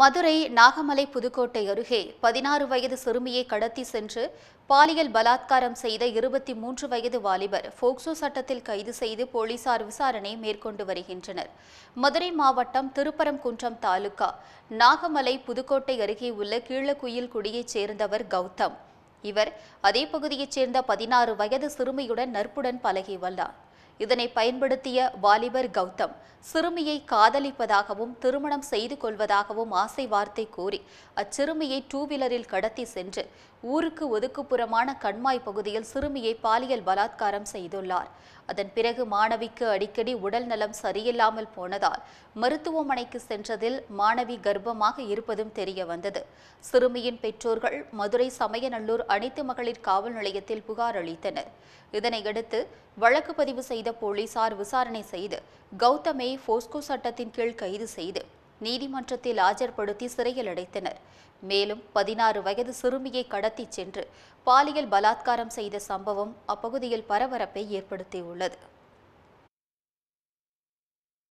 மதுரை நாகமலை புதுக்கோட்டை அருகே பதினாறு வயது சிறுமியை கடத்தி சென்று பாலியல் பலாத்காரம் செய்த இருபத்தி மூன்று வயது வாலிபர் போக்சோ சட்டத்தில் கைது செய்து போலீசார் விசாரணை மேற்கொண்டு வருகின்றனர் மதுரை மாவட்டம் திருப்பரங்குன்றம் தாலுகா நாகமலை புதுக்கோட்டை அருகே உள்ள கீழக்குயில் குடியைச் சேர்ந்தவர் கௌதம் இவர் அதே பகுதியைச் சேர்ந்த பதினாறு வயது சிறுமியுடன் நட்புடன் பழகி வந்தார் இதனை பயன்படுத்திய வாலிபர் கௌதம் சிறுமியை காதலிப்பதாகவும் திருமணம் செய்து கொள்வதாகவும் ஆசை வார்த்தை கூறி அச்சிறுமியை டூவீலரில் கடத்தி சென்று ஊருக்கு ஒதுக்குப்புறமான கண்மாய் பகுதியில் சிறுமியை பாலியல் பலாத்காரம் செய்துள்ளார் அதன் பிறகு மாணவிக்கு அடிக்கடி உடல் நலம் சரியில்லாமல் போனதால் மருத்துவமனைக்கு சென்றதில் மாணவி கர்ப்பமாக இருப்பதும் தெரிய வந்தது சிறுமியின் பெற்றோர்கள் மதுரை சமயநல்லூர் அனைத்து மகளிர் காவல் நிலையத்தில் புகார் அளித்தனர் இதனையடுத்து வழக்கு பதிவு செய்து செய்த போலீசார் விசாரணை செய்து கௌதமை போஸ்கோ சட்டத்தின் கீழ் கைது செய்து நீதிமன்றத்தில் ஆஜர்படுத்தி சிறையில் அடைத்தனர் மேலும் பதினாறு வயது சிறுமியை கடத்திச் சென்று பாலியல் பலாத்காரம் செய்த சம்பவம் அப்பகுதியில் பரபரப்பை ஏற்படுத்தியுள்ளது